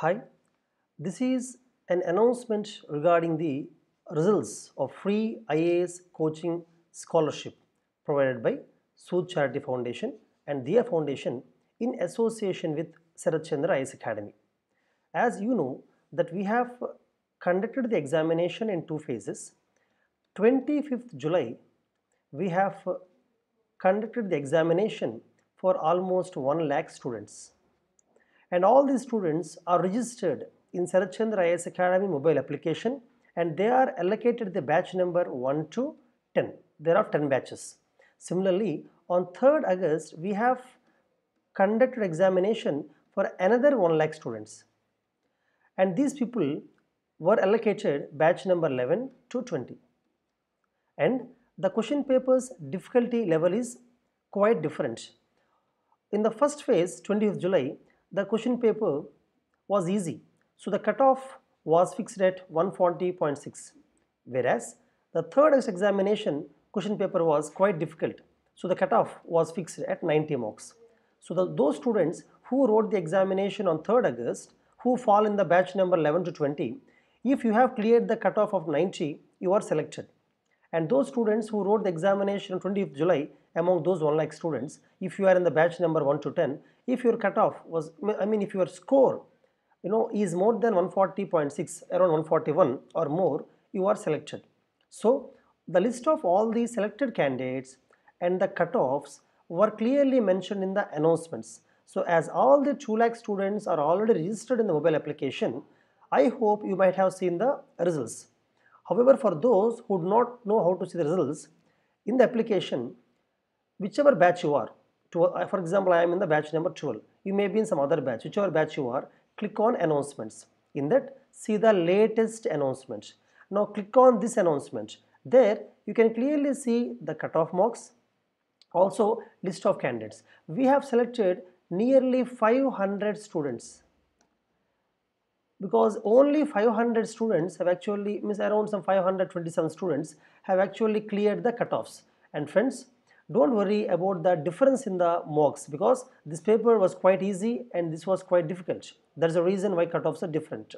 Hi, this is an announcement regarding the results of free IAS coaching scholarship provided by Sood Charity Foundation and Dia Foundation in association with Sarat Chandra IAS Academy. As you know that we have conducted the examination in two phases. 25th July we have conducted the examination for almost 1 lakh students and all these students are registered in Sarachandra IS Academy mobile application and they are allocated the batch number 1 to 10. There are 10 batches. Similarly, on 3rd August, we have conducted examination for another 1 lakh students. And these people were allocated batch number 11 to 20. And the question paper's difficulty level is quite different. In the first phase, 20th July, the question paper was easy. So the cutoff was fixed at 140.6 whereas the third examination question paper was quite difficult. So the cutoff was fixed at 90 marks. So the, those students who wrote the examination on 3rd August who fall in the batch number 11 to 20, if you have cleared the cutoff of 90, you are selected. And those students who wrote the examination on 20th July, among those 1 lakh students, if you are in the batch number 1 to 10, if your cutoff was, I mean if your score, you know, is more than 140.6, around 141 or more, you are selected. So, the list of all the selected candidates and the cutoffs were clearly mentioned in the announcements. So, as all the 2 lakh students are already registered in the mobile application, I hope you might have seen the results. However, for those who do not know how to see the results, in the application, whichever batch you are, to, uh, for example, I am in the batch number 12, you may be in some other batch, whichever batch you are, click on announcements. In that, see the latest announcement. Now click on this announcement. There, you can clearly see the cutoff marks, also list of candidates. We have selected nearly 500 students because only 500 students have actually Miss around some 527 students have actually cleared the cutoffs and friends don't worry about the difference in the mocks because this paper was quite easy and this was quite difficult that's a reason why cutoffs are different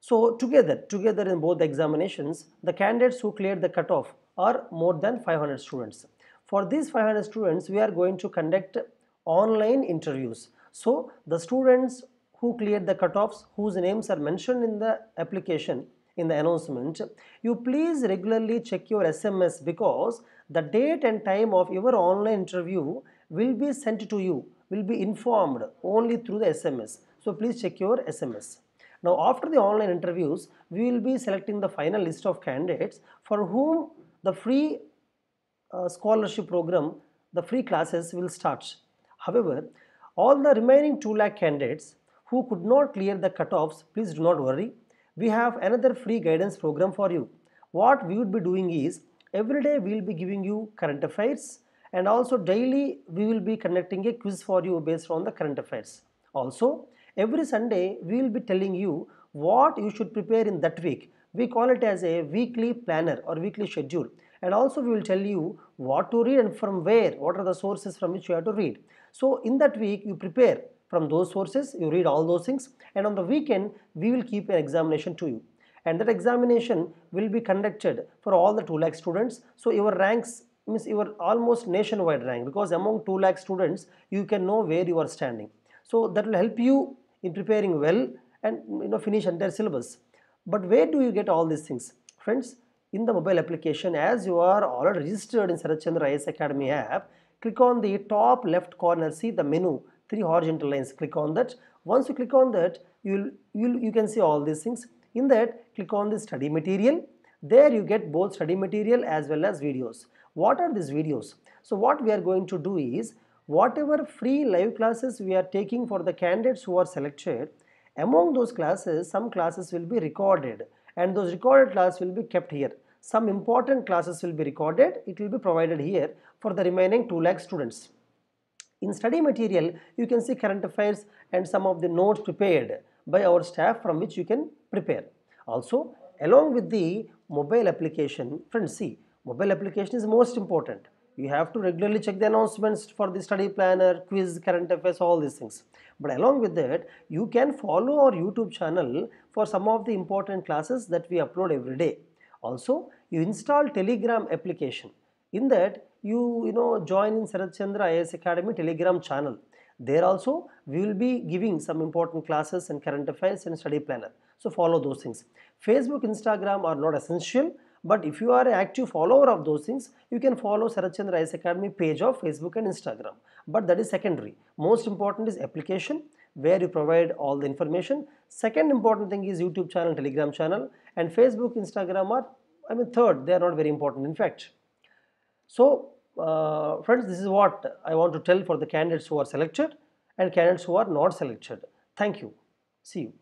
so together together in both the examinations the candidates who cleared the cutoff are more than 500 students for these 500 students we are going to conduct online interviews so the students who cleared the cutoffs whose names are mentioned in the application in the announcement. You please regularly check your SMS because the date and time of your online interview will be sent to you, will be informed only through the SMS. So please check your SMS. Now after the online interviews, we will be selecting the final list of candidates for whom the free uh, scholarship program, the free classes will start. However, all the remaining 2 lakh candidates who could not clear the cutoffs, please do not worry. We have another free guidance program for you. What we would be doing is, every day we will be giving you current affairs and also daily we will be conducting a quiz for you based on the current affairs. Also, every Sunday we will be telling you what you should prepare in that week. We call it as a weekly planner or weekly schedule. And also we will tell you what to read and from where, what are the sources from which you have to read. So in that week you prepare from those sources you read all those things and on the weekend we will keep an examination to you and that examination will be conducted for all the 2 lakh students so your ranks means your almost nationwide rank because among 2 lakh students you can know where you are standing. So that will help you in preparing well and you know finish entire syllabus. But where do you get all these things? Friends, in the mobile application as you are already registered in Sarachandra IS Academy app, click on the top left corner, see the menu three horizontal lines click on that once you click on that you'll, you can see all these things in that click on the study material there you get both study material as well as videos what are these videos so what we are going to do is whatever free live classes we are taking for the candidates who are selected among those classes some classes will be recorded and those recorded classes will be kept here some important classes will be recorded it will be provided here for the remaining 2 lakh students in study material, you can see current affairs and some of the notes prepared by our staff from which you can prepare. Also, along with the mobile application, friends see, mobile application is most important. You have to regularly check the announcements for the study planner, quiz, current affairs, all these things. But along with that, you can follow our YouTube channel for some of the important classes that we upload every day. Also, you install Telegram application. In that, you you know join in Sarat Chandra IS Academy Telegram channel. There also we will be giving some important classes and current affairs and study planner. So follow those things. Facebook, Instagram are not essential. But if you are an active follower of those things, you can follow Sarat Chandra IS Academy page of Facebook and Instagram. But that is secondary. Most important is application where you provide all the information. Second important thing is YouTube channel, Telegram channel and Facebook, Instagram are I mean third, they are not very important in fact. So uh, friends this is what I want to tell for the candidates who are selected and candidates who are not selected. Thank you. See you.